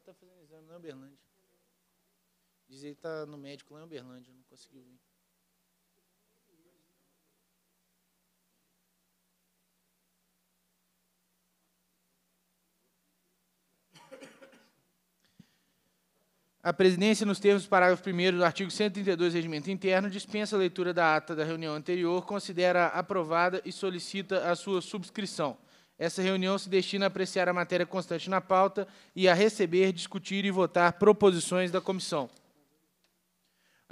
está fazendo exame em Uberlândia. Diz ele está no médico lá em Uberlândia, não conseguiu vir. A presidência, nos termos do parágrafo 1 do artigo 132 do Regimento Interno, dispensa a leitura da ata da reunião anterior, considera aprovada e solicita a sua subscrição. Essa reunião se destina a apreciar a matéria constante na pauta e a receber, discutir e votar proposições da comissão.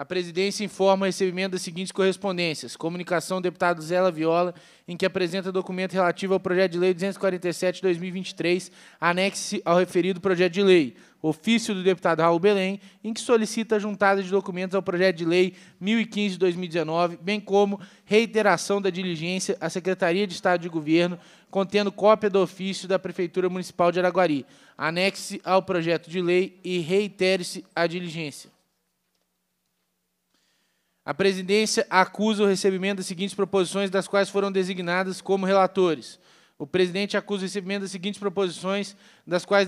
A presidência informa o recebimento das seguintes correspondências. Comunicação do deputado Zé Viola, em que apresenta documento relativo ao projeto de lei 247-2023, anexe ao referido projeto de lei. Ofício do deputado Raul Belém, em que solicita a juntada de documentos ao projeto de lei 1015-2019, bem como reiteração da diligência à Secretaria de Estado de Governo, contendo cópia do ofício da Prefeitura Municipal de Araguari. Anexe ao projeto de lei e reitere-se a diligência. A presidência acusa o recebimento das seguintes proposições, das quais foram designadas como relatores. O presidente acusa o recebimento das seguintes proposições, das quais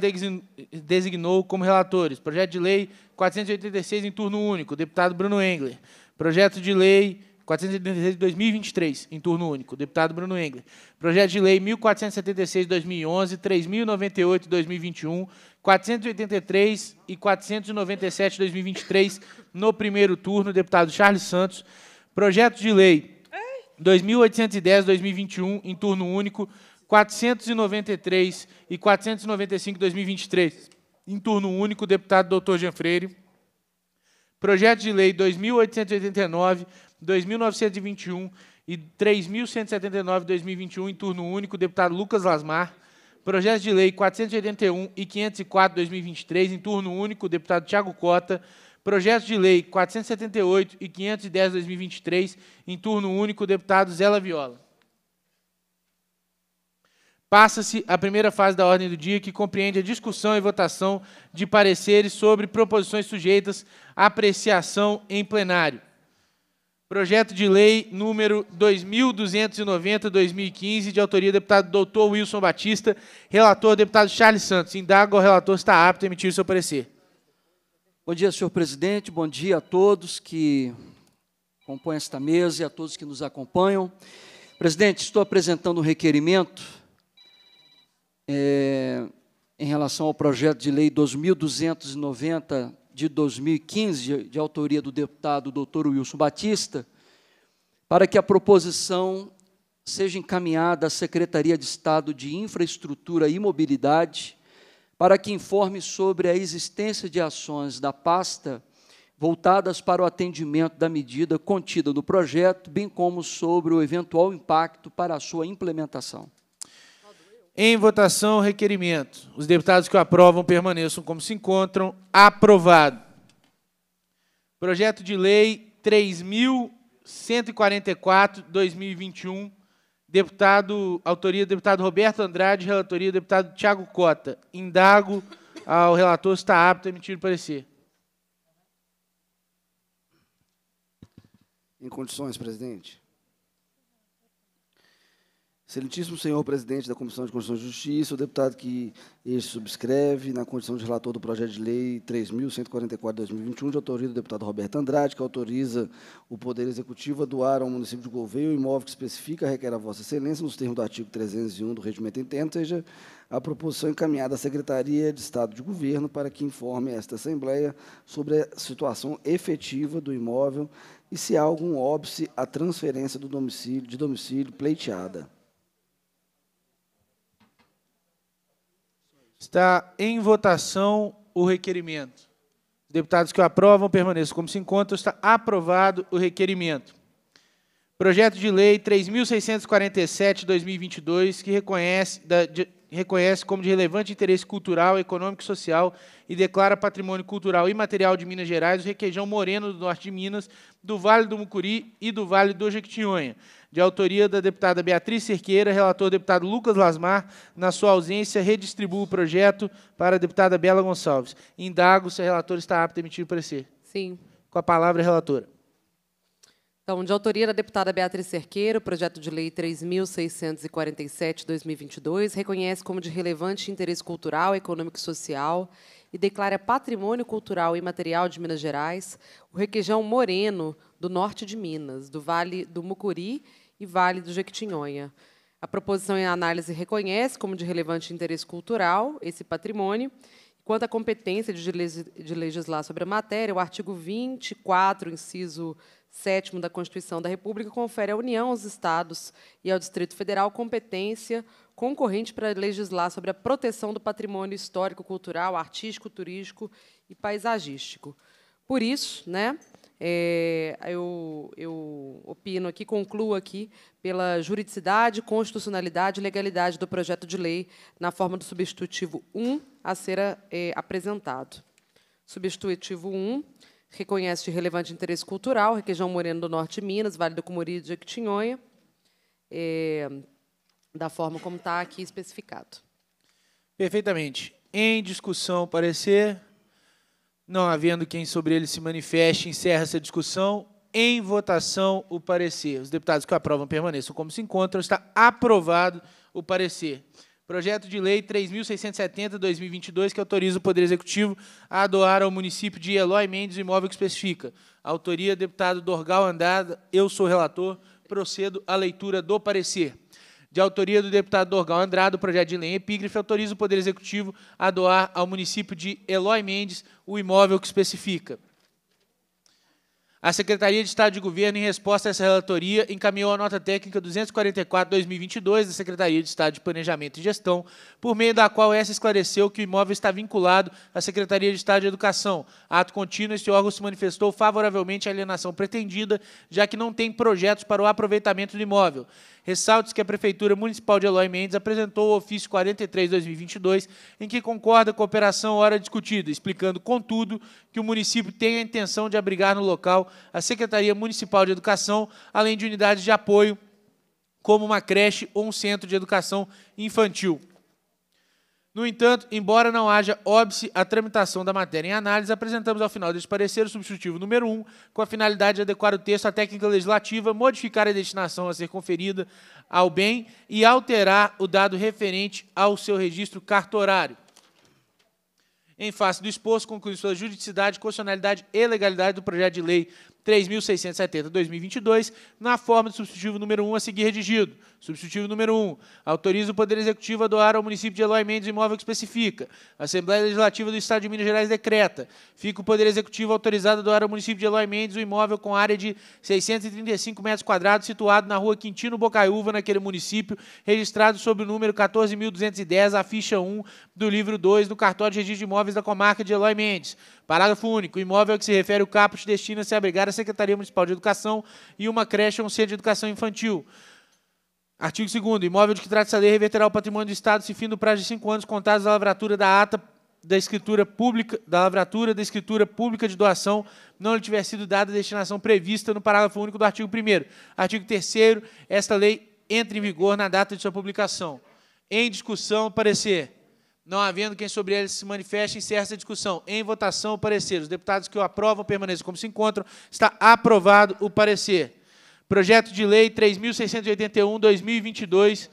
designou como relatores. Projeto de lei 486 em turno único, deputado Bruno Engler. Projeto de lei 486 de 2023, em turno único, deputado Bruno Engler. Projeto de lei 1476 de 2011, 3098 de 2021, 483 e 497 de 2023, no primeiro turno, deputado Charles Santos. Projeto de lei 2810-2021, em turno único, 493 e 495 de 2023, em turno único, deputado doutor Jean Freire. Projeto de lei 2889, 2921 e 3179 de 2021, em turno único, deputado Lucas Lasmar. Projetos de Lei 481 e 504 2023, em turno único, deputado Tiago Cota. Projetos de Lei 478 e 510 2023, em turno único, deputado Zé Viola. Passa-se a primeira fase da ordem do dia, que compreende a discussão e votação de pareceres sobre proposições sujeitas à apreciação em plenário. Projeto de lei número 2290-2015, de autoria do deputado doutor Wilson Batista, relator deputado Charles Santos. Indago ao relator se está apto a emitir o seu parecer. Bom dia, senhor presidente. Bom dia a todos que compõem esta mesa e a todos que nos acompanham. Presidente, estou apresentando um requerimento é, em relação ao projeto de lei 2290 de 2015, de autoria do deputado doutor Wilson Batista, para que a proposição seja encaminhada à Secretaria de Estado de Infraestrutura e Mobilidade, para que informe sobre a existência de ações da pasta voltadas para o atendimento da medida contida no projeto, bem como sobre o eventual impacto para a sua implementação. Em votação, requerimento. Os deputados que o aprovam permaneçam como se encontram. Aprovado. Projeto de Lei 3.144-2021. Deputado, autoria deputado Roberto Andrade, relatoria deputado Tiago Cota. Indago ao relator se está apto a emitir o parecer. Em condições, presidente. Excelentíssimo senhor presidente da Comissão de Constituição e Justiça, o deputado que este subscreve na condição de relator do projeto de lei 3.144-2021, de autoria do deputado Roberto Andrade, que autoriza o Poder Executivo a doar ao município de Gouveia o imóvel que especifica requer a Vossa Excelência, nos termos do artigo 301 do Regimento Interno, seja a proposição encaminhada à Secretaria de Estado de Governo para que informe esta Assembleia sobre a situação efetiva do imóvel e se há algum óbice à transferência do domicílio, de domicílio pleiteada. Está em votação o requerimento. Os deputados que o aprovam permaneçam como se encontram. Está aprovado o requerimento. Projeto de Lei 3.647, 2022, que reconhece, da, de, reconhece como de relevante interesse cultural, econômico e social e declara patrimônio cultural e material de Minas Gerais o requeijão moreno do norte de Minas, do Vale do Mucuri e do Vale do Jequitinhonha, de autoria da deputada Beatriz Cerqueira, relator deputado Lucas Lasmar, na sua ausência, redistribua o projeto para a deputada Bela Gonçalves. Indago se a relatora está apta a emitir o parecer. Sim. Com a palavra, a relatora. Então, de autoria da deputada Beatriz Cerqueiro, o projeto de lei 3.647-2022 reconhece como de relevante interesse cultural, econômico e social e declara patrimônio cultural e material de Minas Gerais o requeijão moreno do norte de Minas, do Vale do Mucuri e Vale do Jequitinhonha. A proposição em análise reconhece como de relevante interesse cultural esse patrimônio Quanto à competência de legislar sobre a matéria, o artigo 24, inciso 7 da Constituição da República, confere à União, aos Estados e ao Distrito Federal competência concorrente para legislar sobre a proteção do patrimônio histórico, cultural, artístico, turístico e paisagístico. Por isso, né, é, eu, eu opino aqui, concluo aqui, pela juridicidade, constitucionalidade e legalidade do projeto de lei na forma do substitutivo 1 a ser eh, apresentado. Substitutivo 1, reconhece de relevante interesse cultural, requeijão moreno do norte de Minas, Vale do Cumuri e de Jequitinhonha, eh, da forma como está aqui especificado. Perfeitamente. Em discussão, parecer. Não havendo quem sobre ele se manifeste, encerra essa discussão. Em votação, o parecer. Os deputados que aprovam permaneçam como se encontram. Está aprovado o parecer. Projeto de Lei 3.670-2022, que autoriza o Poder Executivo a doar ao município de Eloy Mendes o imóvel que especifica. Autoria, deputado Dorgal Andrade, eu sou relator, procedo à leitura do parecer. De autoria do deputado Dorgal Andrade, o projeto de lei em é epígrafe autoriza o Poder Executivo a doar ao município de Eloy Mendes o imóvel que especifica. A Secretaria de Estado de Governo, em resposta a essa relatoria, encaminhou a nota técnica 244-2022 da Secretaria de Estado de Planejamento e Gestão, por meio da qual essa esclareceu que o imóvel está vinculado à Secretaria de Estado de Educação. Ato contínuo, este órgão se manifestou favoravelmente à alienação pretendida, já que não tem projetos para o aproveitamento do imóvel ressalta se que a Prefeitura Municipal de Eloy Mendes apresentou o ofício 43-2022, em que concorda com a operação Hora Discutida, explicando, contudo, que o município tem a intenção de abrigar no local a Secretaria Municipal de Educação, além de unidades de apoio, como uma creche ou um centro de educação infantil. No entanto, embora não haja óbice à tramitação da matéria em análise, apresentamos ao final deste parecer o substitutivo número 1, com a finalidade de adequar o texto à técnica legislativa, modificar a destinação a ser conferida ao bem e alterar o dado referente ao seu registro cartorário. Em face do exposto, conclui sua juridicidade, constitucionalidade e legalidade do projeto de lei 3.670-2022, na forma do substitutivo número 1 a seguir redigido. Substitutivo número 1. Um, autoriza o Poder Executivo a doar ao município de Eloy Mendes o imóvel que especifica. A Assembleia Legislativa do Estado de Minas Gerais decreta. Fica o Poder Executivo autorizado a doar ao município de Eloy Mendes o imóvel com área de 635 metros quadrados, situado na rua Quintino Bocaiúva, naquele município, registrado sob o número 14.210, a ficha 1 do livro 2 do cartório de registro de imóveis da comarca de Eloy Mendes. Parágrafo único. O imóvel a que se refere o caput destina-se a abrigar a Secretaria Municipal de Educação e uma creche ou um centro de educação infantil. Artigo 2 Imóvel de que trata essa lei reverterá o patrimônio do Estado se fim do prazo de cinco anos contados da lavratura da ata da escritura pública da lavratura da escritura pública de doação não lhe tiver sido dada a destinação prevista no parágrafo único do artigo 1 Artigo 3 Esta lei entra em vigor na data de sua publicação. Em discussão, parecer. Não havendo quem sobre ele se manifeste, encerra essa discussão. Em votação, o parecer. Os deputados que o aprovam permaneçam como se encontram. Está aprovado o parecer. Projeto de Lei 3.681-2022,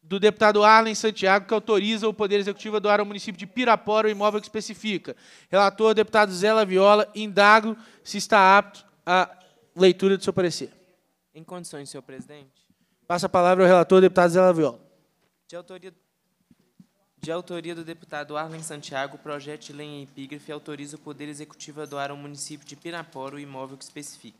do deputado Arlen Santiago, que autoriza o Poder Executivo a doar ao município de Pirapora o imóvel que especifica. Relator, deputado Zé Laviola, indago se está apto à leitura do seu parecer. Em condições, senhor presidente. Passa a palavra ao relator, deputado Zé Laviola. De autoria, de autoria do deputado Arlen Santiago, o projeto de lei em epígrafe autoriza o Poder Executivo a doar ao município de Pirapora o imóvel que especifica.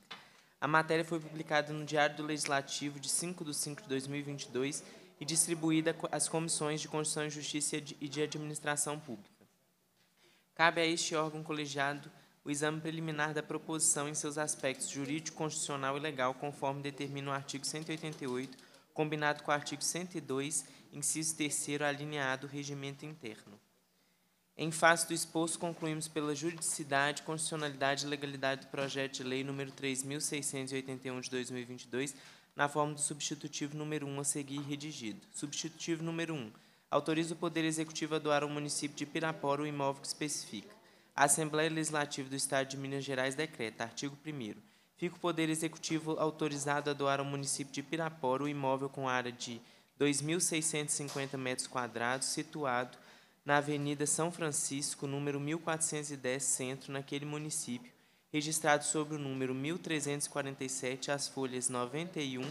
A matéria foi publicada no Diário do Legislativo de 5 de 5 de 2022 e distribuída às comissões de Constituição e Justiça e de Administração Pública. Cabe a este órgão colegiado o exame preliminar da proposição em seus aspectos jurídico, constitucional e legal, conforme determina o artigo 188, combinado com o artigo 102, inciso 3 alineado, regimento interno. Em face do exposto, concluímos pela juridicidade, constitucionalidade e legalidade do projeto de lei número 3.681 de 2022, na forma do substitutivo número 1 a seguir redigido. Substitutivo número 1. Autoriza o Poder Executivo a doar ao município de Pirapora o imóvel que especifica. A Assembleia Legislativa do Estado de Minas Gerais decreta, artigo 1 Fica o Poder Executivo autorizado a doar ao município de Pirapora o imóvel com área de 2.650 metros quadrados, situado na Avenida São Francisco, número 1410, centro, naquele município, registrado sob o número 1347, as folhas 91,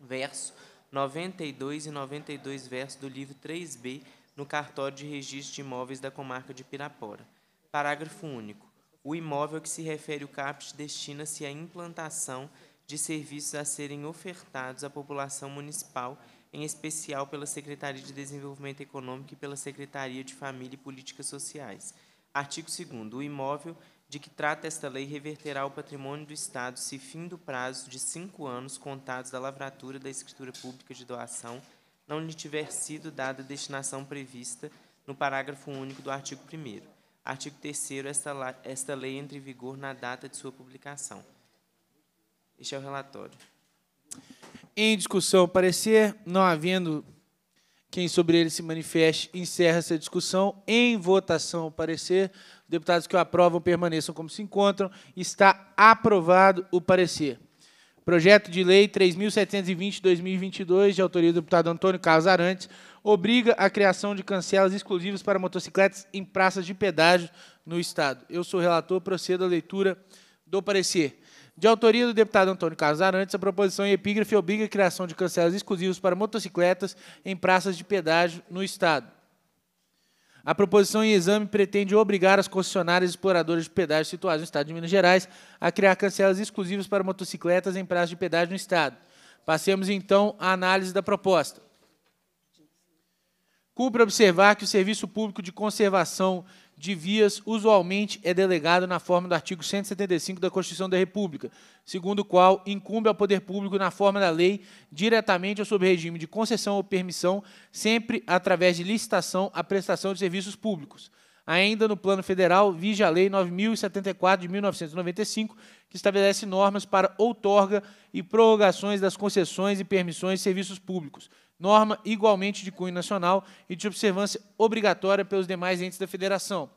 verso 92 e 92 verso do livro 3B, no cartório de registro de imóveis da comarca de Pirapora. Parágrafo único. O imóvel a que se refere o CAPT destina-se à implantação de serviços a serem ofertados à população municipal em especial pela Secretaria de Desenvolvimento Econômico e pela Secretaria de Família e Políticas Sociais. Artigo 2 O imóvel de que trata esta lei reverterá ao patrimônio do Estado se fim do prazo de cinco anos contados da lavratura da escritura pública de doação não lhe tiver sido dada a destinação prevista no parágrafo único do artigo 1 Artigo 3 esta, esta lei entra em vigor na data de sua publicação. Este é o relatório em discussão parecer, não havendo quem sobre ele se manifeste, encerra essa discussão. Em votação parecer, deputados que o aprovam permaneçam como se encontram. Está aprovado o parecer. Projeto de Lei 3.720-2022, de autoria do deputado Antônio Carlos Arantes, obriga a criação de cancelas exclusivas para motocicletas em praças de pedágio no Estado. Eu sou relator, procedo à leitura do parecer. De autoria do deputado Antônio Carlos Arantes, a proposição em é epígrafe obriga a criação de cancelas exclusivos para motocicletas em praças de pedágio no Estado. A proposição em exame pretende obrigar as concessionárias exploradoras de pedágio situadas no Estado de Minas Gerais a criar cancelas exclusivas para motocicletas em praças de pedágio no Estado. Passemos, então, à análise da proposta. Cumpre observar que o Serviço Público de Conservação de vias usualmente é delegado na forma do artigo 175 da Constituição da República, segundo o qual incumbe ao poder público na forma da lei, diretamente ou sob regime de concessão ou permissão, sempre através de licitação a prestação de serviços públicos. Ainda no plano federal, vige a Lei 9074 de 1995, que estabelece normas para outorga e prorrogações das concessões e permissões de serviços públicos norma igualmente de cunho nacional e de observância obrigatória pelos demais entes da Federação.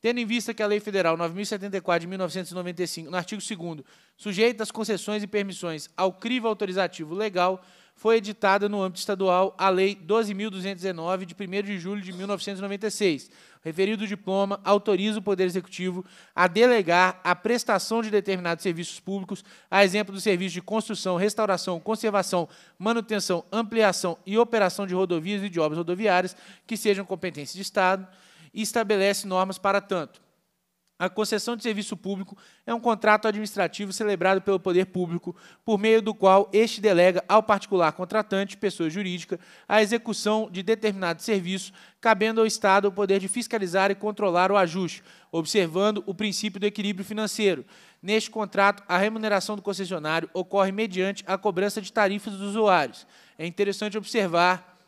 Tendo em vista que a Lei Federal 9074 de 1995, no artigo 2 sujeita as concessões e permissões ao crivo autorizativo legal, foi editada no âmbito estadual a Lei 12.219, de 1 de julho de 1996. O referido diploma autoriza o Poder Executivo a delegar a prestação de determinados serviços públicos, a exemplo do serviço de construção, restauração, conservação, manutenção, ampliação e operação de rodovias e de obras rodoviárias, que sejam competência de Estado, e estabelece normas para tanto. A concessão de serviço público é um contrato administrativo celebrado pelo poder público, por meio do qual este delega ao particular contratante, pessoa jurídica, a execução de determinado serviço, cabendo ao Estado o poder de fiscalizar e controlar o ajuste, observando o princípio do equilíbrio financeiro. Neste contrato, a remuneração do concessionário ocorre mediante a cobrança de tarifas dos usuários. É interessante observar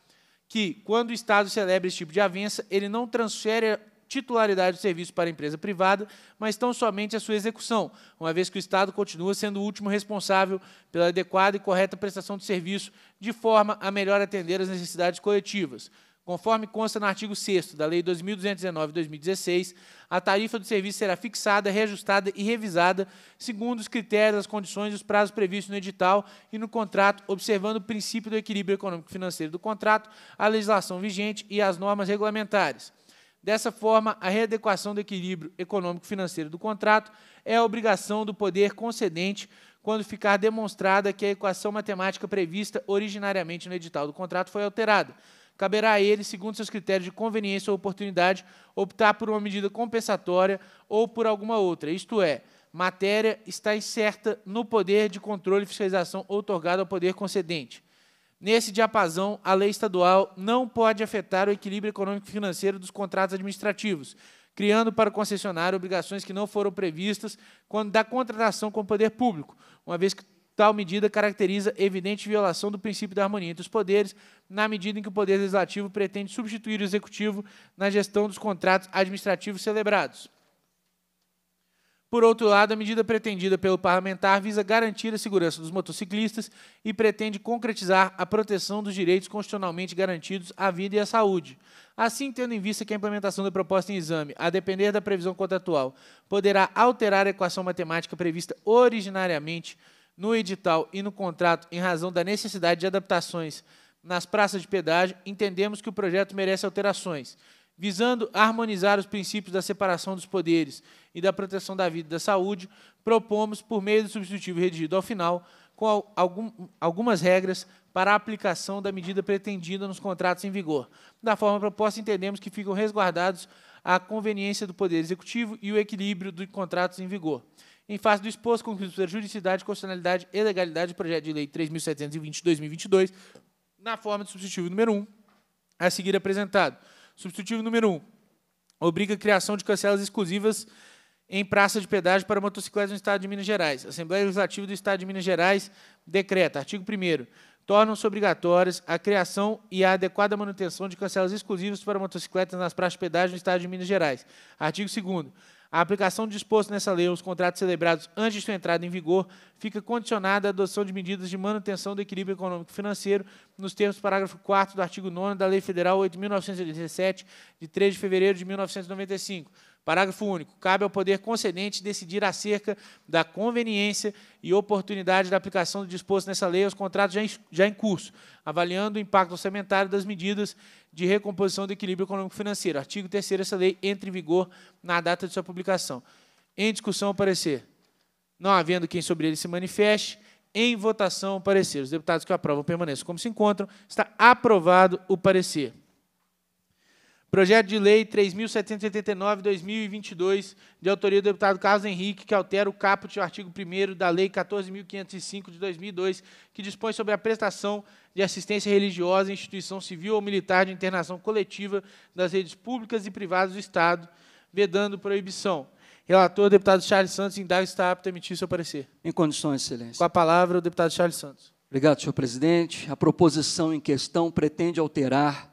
que, quando o Estado celebra esse tipo de avença, ele não transfere titularidade do serviço para a empresa privada, mas tão somente a sua execução, uma vez que o Estado continua sendo o último responsável pela adequada e correta prestação do serviço, de forma a melhor atender às necessidades coletivas. Conforme consta no artigo 6 da Lei 2219/2016, a tarifa do serviço será fixada, reajustada e revisada segundo os critérios, as condições e os prazos previstos no edital e no contrato, observando o princípio do equilíbrio econômico-financeiro do contrato, a legislação vigente e as normas regulamentares. Dessa forma, a readequação do equilíbrio econômico-financeiro do contrato é obrigação do poder concedente quando ficar demonstrada que a equação matemática prevista originariamente no edital do contrato foi alterada. Caberá a ele, segundo seus critérios de conveniência ou oportunidade, optar por uma medida compensatória ou por alguma outra, isto é, matéria está incerta no poder de controle e fiscalização outorgado ao poder concedente. Nesse diapasão, a lei estadual não pode afetar o equilíbrio econômico financeiro dos contratos administrativos, criando para o concessionário obrigações que não foram previstas quando da contratação com o poder público, uma vez que tal medida caracteriza evidente violação do princípio da harmonia entre os poderes, na medida em que o poder legislativo pretende substituir o executivo na gestão dos contratos administrativos celebrados. Por outro lado, a medida pretendida pelo parlamentar visa garantir a segurança dos motociclistas e pretende concretizar a proteção dos direitos constitucionalmente garantidos à vida e à saúde. Assim, tendo em vista que a implementação da proposta em exame, a depender da previsão contratual, poderá alterar a equação matemática prevista originariamente no edital e no contrato em razão da necessidade de adaptações nas praças de pedágio, entendemos que o projeto merece alterações, visando harmonizar os princípios da separação dos poderes e da proteção da vida e da saúde, propomos, por meio do substitutivo redigido ao final, com algum, algumas regras para a aplicação da medida pretendida nos contratos em vigor. Da forma proposta, entendemos que ficam resguardados a conveniência do Poder Executivo e o equilíbrio dos contratos em vigor. Em face do exposto, concluímos pela juridicidade, constitucionalidade e legalidade do projeto de lei 3.720-2022, na forma do substitutivo número 1, a seguir apresentado. Substitutivo número 1. Obriga a criação de cancelas exclusivas em praça de pedágio para motocicletas no Estado de Minas Gerais. Assembleia Legislativa do Estado de Minas Gerais decreta, artigo 1 tornam-se obrigatórias a criação e a adequada manutenção de cancelas exclusivas para motocicletas nas praças de pedágio no Estado de Minas Gerais. Artigo 2 a aplicação do disposto nessa lei aos contratos celebrados antes de sua entrada em vigor fica condicionada à adoção de medidas de manutenção do equilíbrio econômico financeiro nos termos do parágrafo 4 do artigo 9 da Lei Federal 8.917, de 3 de fevereiro de 1995. Parágrafo único. Cabe ao poder concedente decidir acerca da conveniência e oportunidade da aplicação do disposto nessa lei aos contratos já em, curso, avaliando o impacto orçamentário das medidas de recomposição do equilíbrio econômico-financeiro. Artigo 3 essa lei entra em vigor na data de sua publicação. Em discussão, o parecer. Não havendo quem sobre ele se manifeste, em votação o parecer. Os deputados que aprovam permaneçam como se encontram. Está aprovado o parecer. Projeto de Lei 3.789-2022, de autoria do deputado Carlos Henrique, que altera o caput do artigo 1 da Lei 14.505 de 2002, que dispõe sobre a prestação de assistência religiosa em instituição civil ou militar de internação coletiva das redes públicas e privadas do Estado, vedando proibição. Relator, deputado Charles Santos, indagam está apto a emitir seu parecer. Em condições, excelência. Com a palavra, o deputado Charles Santos. Obrigado, senhor presidente. A proposição em questão pretende alterar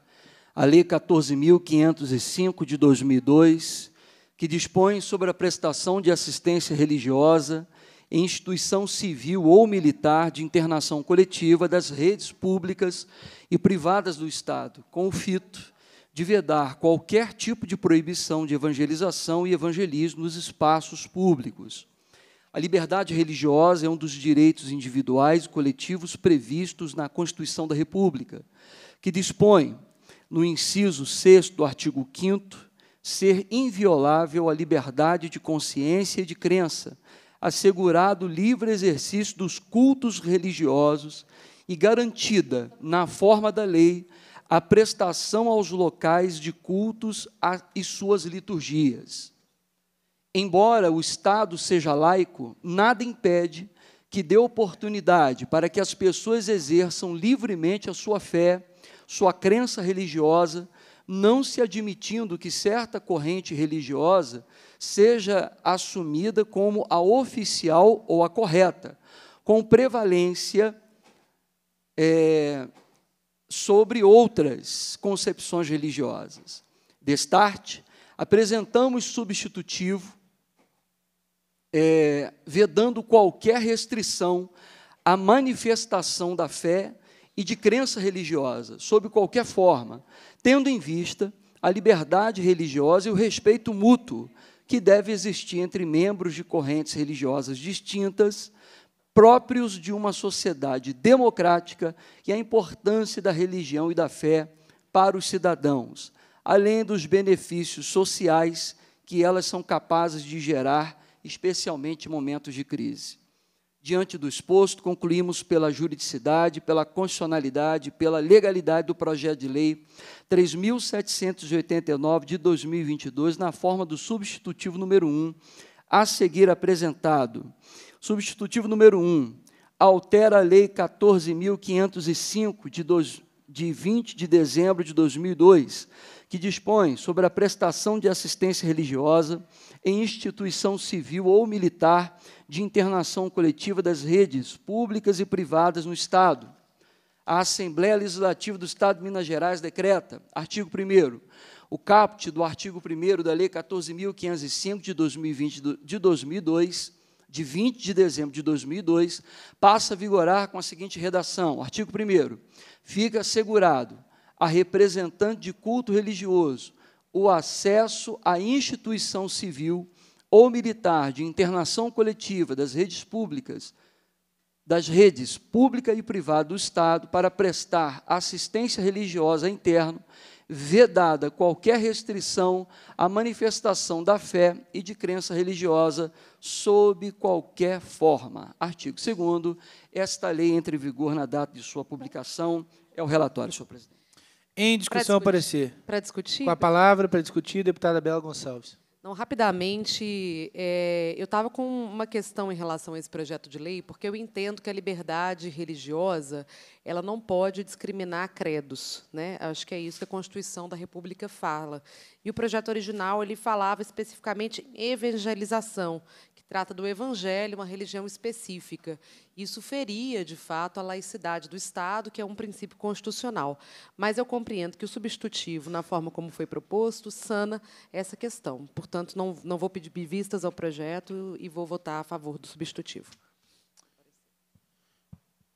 a Lei 14.505 de 2002, que dispõe sobre a prestação de assistência religiosa em instituição civil ou militar de internação coletiva das redes públicas e privadas do Estado, com o fito de vedar qualquer tipo de proibição de evangelização e evangelismo nos espaços públicos. A liberdade religiosa é um dos direitos individuais e coletivos previstos na Constituição da República, que dispõe no inciso 6 do artigo 5 ser inviolável a liberdade de consciência e de crença, assegurado o livre exercício dos cultos religiosos e garantida, na forma da lei, a prestação aos locais de cultos e suas liturgias. Embora o Estado seja laico, nada impede que dê oportunidade para que as pessoas exerçam livremente a sua fé sua crença religiosa, não se admitindo que certa corrente religiosa seja assumida como a oficial ou a correta, com prevalência é, sobre outras concepções religiosas. Destarte, apresentamos substitutivo, é, vedando qualquer restrição à manifestação da fé e de crença religiosa, sob qualquer forma, tendo em vista a liberdade religiosa e o respeito mútuo que deve existir entre membros de correntes religiosas distintas, próprios de uma sociedade democrática e a importância da religião e da fé para os cidadãos, além dos benefícios sociais que elas são capazes de gerar, especialmente em momentos de crise. Diante do exposto, concluímos pela juridicidade, pela constitucionalidade, pela legalidade do projeto de lei 3.789 de 2022, na forma do substitutivo número 1, a seguir apresentado. Substitutivo número 1 altera a lei 14.505 de de 20 de dezembro de 2002, que dispõe sobre a prestação de assistência religiosa em instituição civil ou militar de internação coletiva das redes públicas e privadas no Estado. A Assembleia Legislativa do Estado de Minas Gerais decreta, artigo 1 o caput do artigo 1 da Lei 14.505 de 2020 de 2002, de 20 de dezembro de 2002, passa a vigorar com a seguinte redação: artigo 1 fica assegurado a representante de culto religioso o acesso à instituição civil ou militar de internação coletiva das redes públicas, das redes pública e privada do Estado para prestar assistência religiosa interna, vedada qualquer restrição à manifestação da fé e de crença religiosa sob qualquer forma. Artigo 2 Esta lei entra em vigor na data de sua publicação. É o relatório, senhor presidente. Em discussão para aparecer. Para discutir? Com a palavra para discutir, deputada Bela Gonçalves. Não, rapidamente, é, eu estava com uma questão em relação a esse projeto de lei, porque eu entendo que a liberdade religiosa ela não pode discriminar credos, né? Acho que é isso que a Constituição da República fala. E o projeto original ele falava especificamente em evangelização, trata do evangelho, uma religião específica. Isso feria, de fato, a laicidade do Estado, que é um princípio constitucional. Mas eu compreendo que o substitutivo, na forma como foi proposto, sana essa questão. Portanto, não, não vou pedir vistas ao projeto e vou votar a favor do substitutivo.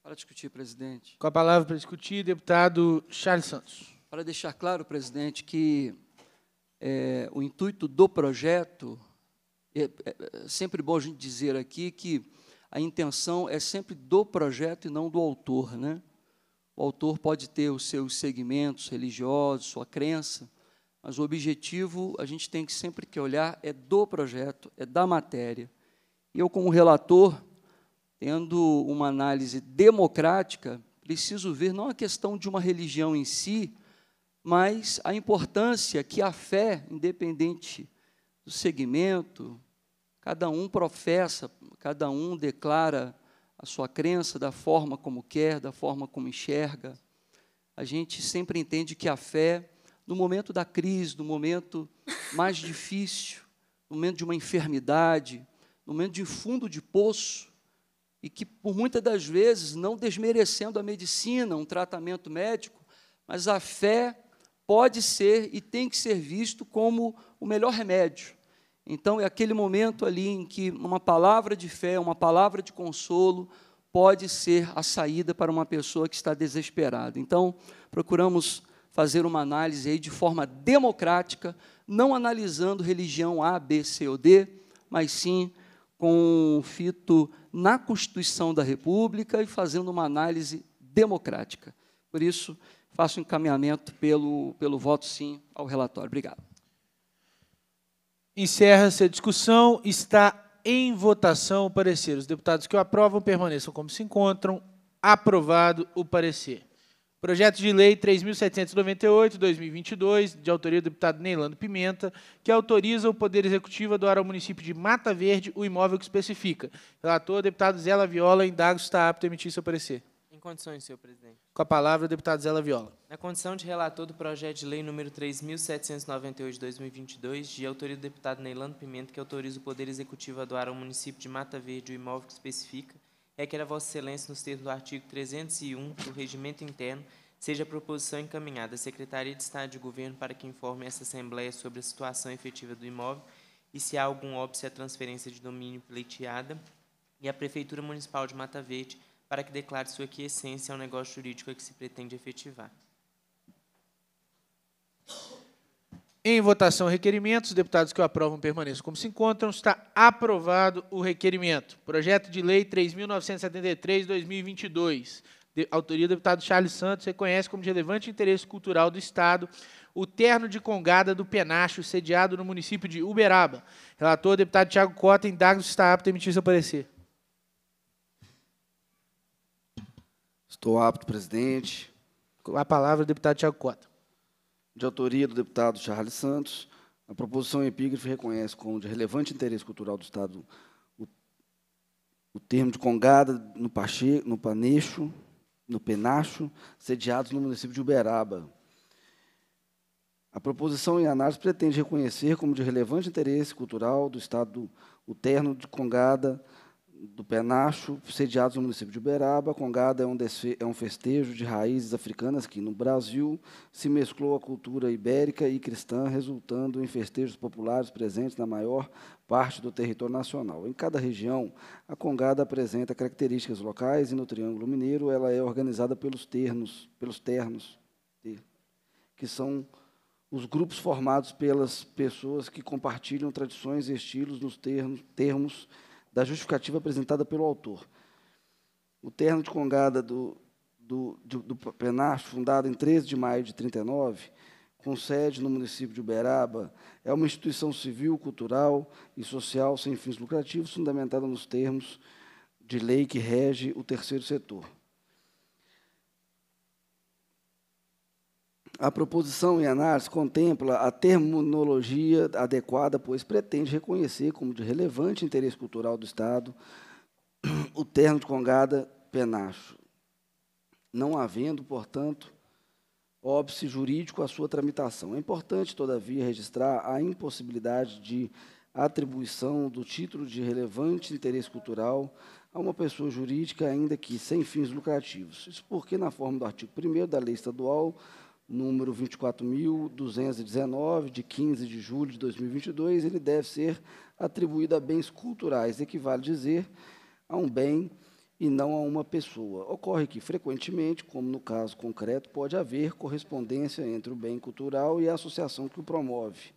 Para discutir, presidente. Com a palavra para discutir, deputado Charles Santos. Para deixar claro, presidente, que é, o intuito do projeto é, é, é, sempre bom a gente dizer aqui que a intenção é sempre do projeto e não do autor, né? O autor pode ter os seus segmentos religiosos, sua crença, mas o objetivo a gente tem que sempre que olhar é do projeto, é da matéria. E eu, como relator, tendo uma análise democrática, preciso ver não a questão de uma religião em si, mas a importância que a fé, independente do segmento, cada um professa, cada um declara a sua crença da forma como quer, da forma como enxerga. A gente sempre entende que a fé, no momento da crise, no momento mais difícil, no momento de uma enfermidade, no momento de fundo de poço, e que por muitas das vezes, não desmerecendo a medicina, um tratamento médico, mas a fé pode ser e tem que ser visto como o melhor remédio. Então é aquele momento ali em que uma palavra de fé, uma palavra de consolo pode ser a saída para uma pessoa que está desesperada. Então, procuramos fazer uma análise aí de forma democrática, não analisando religião A, B, C ou D, mas sim com fito na Constituição da República e fazendo uma análise democrática. Por isso, faço encaminhamento pelo, pelo voto sim ao relatório. Obrigado. Encerra-se a discussão. Está em votação o parecer. Os deputados que o aprovam permaneçam como se encontram. Aprovado o parecer. Projeto de Lei 3.798-2022, de autoria do deputado Neilando Pimenta, que autoriza o Poder Executivo a doar ao município de Mata Verde o imóvel que especifica. Relator, deputado Zé Laviola, indago está apto a emitir seu parecer condições, senhor presidente. Com a palavra, o deputado Zela Viola. Na condição de relator do projeto de lei número 3.798 de 2022, de autoria do deputado Neilando Pimenta, que autoriza o Poder Executivo a doar ao município de Mata Verde o imóvel que especifica, é que a Vossa Excelência, nos termos do artigo 301 do Regimento Interno, seja a proposição encaminhada à Secretaria de Estado de Governo para que informe essa Assembleia sobre a situação efetiva do imóvel e se há algum óbice à transferência de domínio pleiteada, e a Prefeitura Municipal de Mata Verde para que declare sua quiescência ao é negócio jurídico que se pretende efetivar. Em votação, requerimentos. Os deputados que o aprovam permaneçam como se encontram. Está aprovado o requerimento. Projeto de Lei 3.973-2022. Autoria do deputado Charles Santos reconhece como de relevante interesse cultural do Estado o terno de congada do Penacho, sediado no município de Uberaba. Relator, deputado Tiago Cota, indaga se está apto a emitir seu parecer. Estou apto, presidente. A palavra do deputado Tiago Cota. De autoria do deputado Charles Santos, a proposição epígrafe reconhece como de relevante interesse cultural do Estado o, o termo de Congada no, Pache, no panecho, no Penacho, sediados no município de Uberaba. A proposição em análise pretende reconhecer como de relevante interesse cultural do Estado o terno de Congada do Penacho, sediados no município de Uberaba. A Congada é um, é um festejo de raízes africanas que, no Brasil, se mesclou à cultura ibérica e cristã, resultando em festejos populares presentes na maior parte do território nacional. Em cada região, a Congada apresenta características locais e, no Triângulo Mineiro, ela é organizada pelos ternos, pelos ternos que são os grupos formados pelas pessoas que compartilham tradições e estilos nos termos, termos da justificativa apresentada pelo autor. O terno de congada do, do, do, do Penacho, fundado em 13 de maio de 39, com sede no município de Uberaba, é uma instituição civil, cultural e social sem fins lucrativos, fundamentada nos termos de lei que rege o terceiro setor. A proposição em análise contempla a terminologia adequada, pois pretende reconhecer como de relevante interesse cultural do Estado o termo de congada penacho, não havendo, portanto, óbice jurídico à sua tramitação. É importante, todavia, registrar a impossibilidade de atribuição do título de relevante interesse cultural a uma pessoa jurídica, ainda que sem fins lucrativos. Isso porque, na forma do artigo 1 da Lei Estadual número 24.219, de 15 de julho de 2022, ele deve ser atribuído a bens culturais, equivale dizer a um bem e não a uma pessoa. Ocorre que, frequentemente, como no caso concreto, pode haver correspondência entre o bem cultural e a associação que o promove.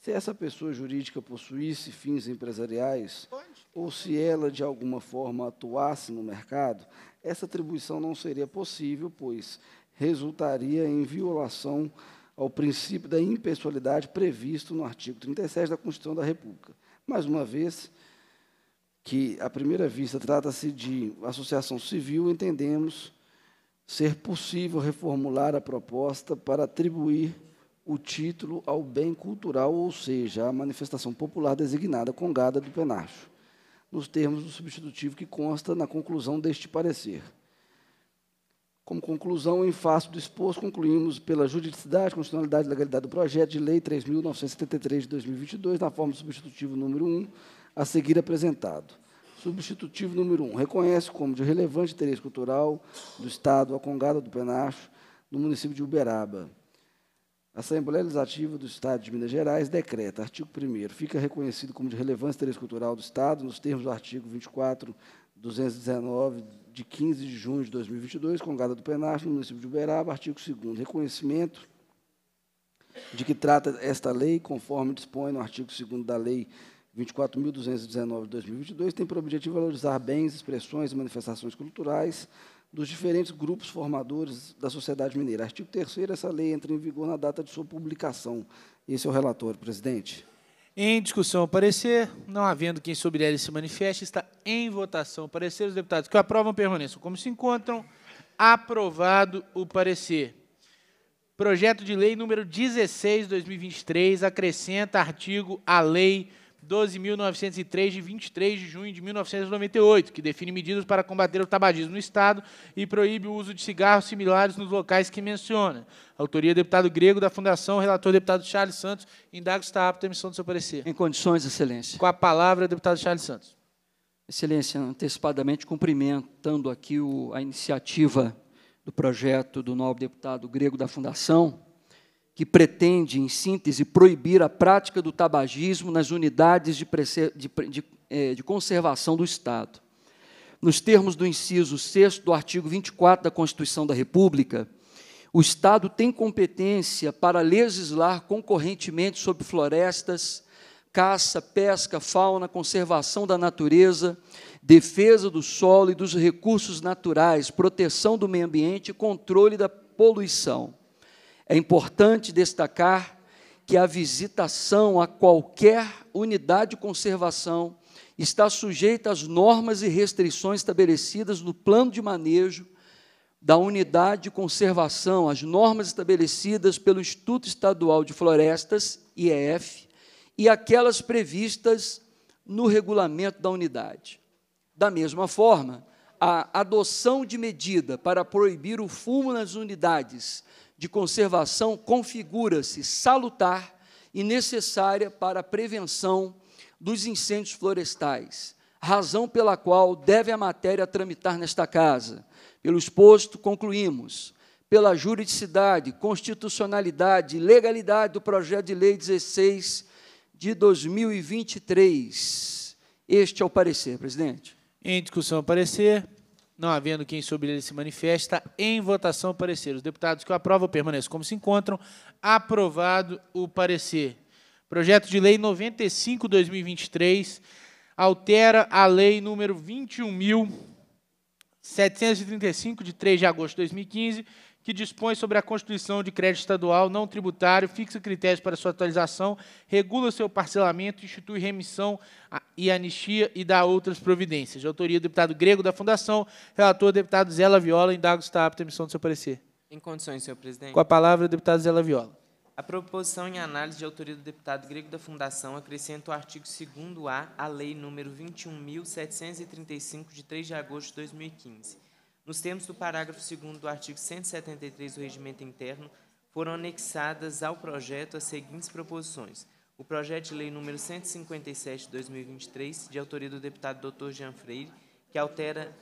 Se essa pessoa jurídica possuísse fins empresariais, ou se ela de alguma forma atuasse no mercado, essa atribuição não seria possível, pois resultaria em violação ao princípio da impessoalidade previsto no artigo 37 da Constituição da República. Mais uma vez, que à primeira vista trata-se de associação civil, entendemos ser possível reformular a proposta para atribuir o título ao bem cultural, ou seja, à manifestação popular designada congada do penacho, nos termos do substitutivo que consta na conclusão deste parecer. Como conclusão, em face do exposto, concluímos pela juridicidade, constitucionalidade e legalidade do projeto de lei 3.973 de 2022, na forma substitutivo número 1, a seguir apresentado. Substitutivo número 1. Reconhece como de relevante interesse cultural do Estado a Congada do Penacho, no município de Uberaba. A Assembleia Legislativa do Estado de Minas Gerais decreta, artigo 1 fica reconhecido como de relevância interesse cultural do Estado, nos termos do artigo 24, 219 de 15 de junho de 2022, Congada do Penaf, no município de Uberaba, artigo 2 reconhecimento de que trata esta lei, conforme dispõe no artigo 2 da Lei 24.219 de 2022, tem por objetivo valorizar bens, expressões e manifestações culturais dos diferentes grupos formadores da sociedade mineira. Artigo 3 essa lei entra em vigor na data de sua publicação. Esse é o relatório, presidente. Em discussão o parecer, não havendo quem sobre ele se manifeste, está em votação o parecer. Os deputados que aprovam permaneçam como se encontram. Aprovado o parecer. Projeto de lei número 16, 2023, acrescenta artigo à lei 12.903 de 23 de junho de 1998, que define medidas para combater o tabagismo no Estado e proíbe o uso de cigarros similares nos locais que menciona. Autoria deputado grego da Fundação, relator deputado Charles Santos, indago está apto à emissão do seu parecer. Em condições, Excelência. Com a palavra, deputado Charles Santos. Excelência, antecipadamente cumprimentando aqui o, a iniciativa do projeto do nobre deputado grego da Fundação, que pretende, em síntese, proibir a prática do tabagismo nas unidades de, de, de, é, de conservação do Estado. Nos termos do inciso 6 do artigo 24 da Constituição da República, o Estado tem competência para legislar concorrentemente sobre florestas, caça, pesca, fauna, conservação da natureza, defesa do solo e dos recursos naturais, proteção do meio ambiente e controle da poluição. É importante destacar que a visitação a qualquer unidade de conservação está sujeita às normas e restrições estabelecidas no plano de manejo da unidade de conservação, as normas estabelecidas pelo Instituto Estadual de Florestas, IEF, e aquelas previstas no regulamento da unidade. Da mesma forma, a adoção de medida para proibir o fumo nas unidades de conservação configura-se salutar e necessária para a prevenção dos incêndios florestais, razão pela qual deve a matéria tramitar nesta Casa. Pelo exposto, concluímos, pela juridicidade, constitucionalidade e legalidade do projeto de lei 16 de 2023. Este é o parecer, presidente. Em discussão, parecer. Não havendo quem sobre ele se manifesta, em votação o parecer. Os deputados que o aprovam permaneçam como se encontram. Aprovado o parecer. Projeto de Lei 95-2023 altera a Lei número 21.735, de 3 de agosto de 2015, que dispõe sobre a constituição de crédito estadual não tributário, fixa critérios para sua atualização, regula seu parcelamento, institui remissão e anistia e dar outras providências. De autoria do deputado Grego da Fundação, relator deputado Zé Viola, indago se está apto a emissão do seu parecer. Em condições, senhor presidente. Com a palavra, deputado Zé Viola. A proposição em análise de autoria do deputado Grego da Fundação acrescenta o artigo 2º-A à Lei nº 21.735, de 3 de agosto de 2015. Nos termos do parágrafo 2 do artigo 173 do Regimento Interno, foram anexadas ao projeto as seguintes proposições o projeto de lei número 157 de 2023, de autoria do deputado Dr. Jean Freire, que altera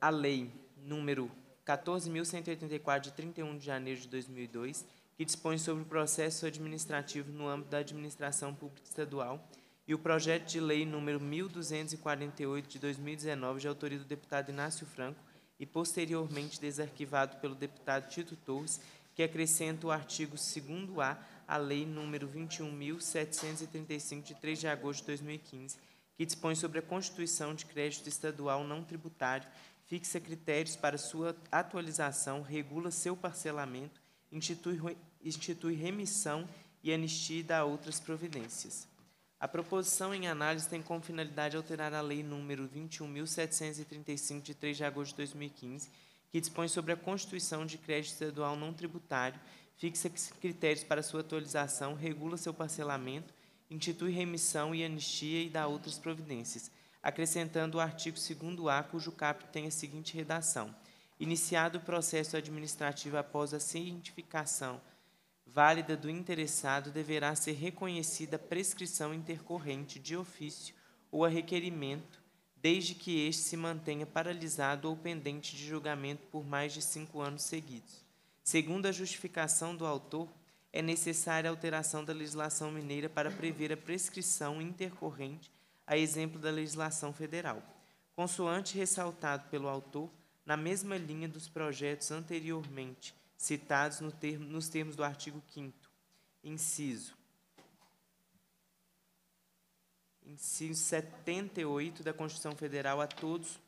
a lei número 14.184, de 31 de janeiro de 2002, que dispõe sobre o processo administrativo no âmbito da administração pública estadual, e o projeto de lei número 1248 de 2019, de autoria do deputado Inácio Franco e posteriormente desarquivado pelo deputado Tito Torres, que acrescenta o artigo 2A a Lei número 21.735, de 3 de agosto de 2015, que dispõe sobre a constituição de crédito estadual não tributário, fixa critérios para sua atualização, regula seu parcelamento, institui, institui remissão e anistia e dá outras providências. A proposição em análise tem como finalidade alterar a Lei número 21.735, de 3 de agosto de 2015, que dispõe sobre a constituição de crédito estadual não tributário, fixa critérios para sua atualização, regula seu parcelamento, institui remissão e anistia e dá outras providências, acrescentando o artigo 2A, cujo CAP tem a seguinte redação: Iniciado o processo administrativo após a cientificação válida do interessado, deverá ser reconhecida prescrição intercorrente de ofício ou a requerimento, desde que este se mantenha paralisado ou pendente de julgamento por mais de cinco anos seguidos. Segundo a justificação do autor, é necessária a alteração da legislação mineira para prever a prescrição intercorrente, a exemplo da legislação federal. Consoante ressaltado pelo autor, na mesma linha dos projetos anteriormente citados no termo, nos termos do artigo 5 inciso inciso 78 da Constituição Federal a todos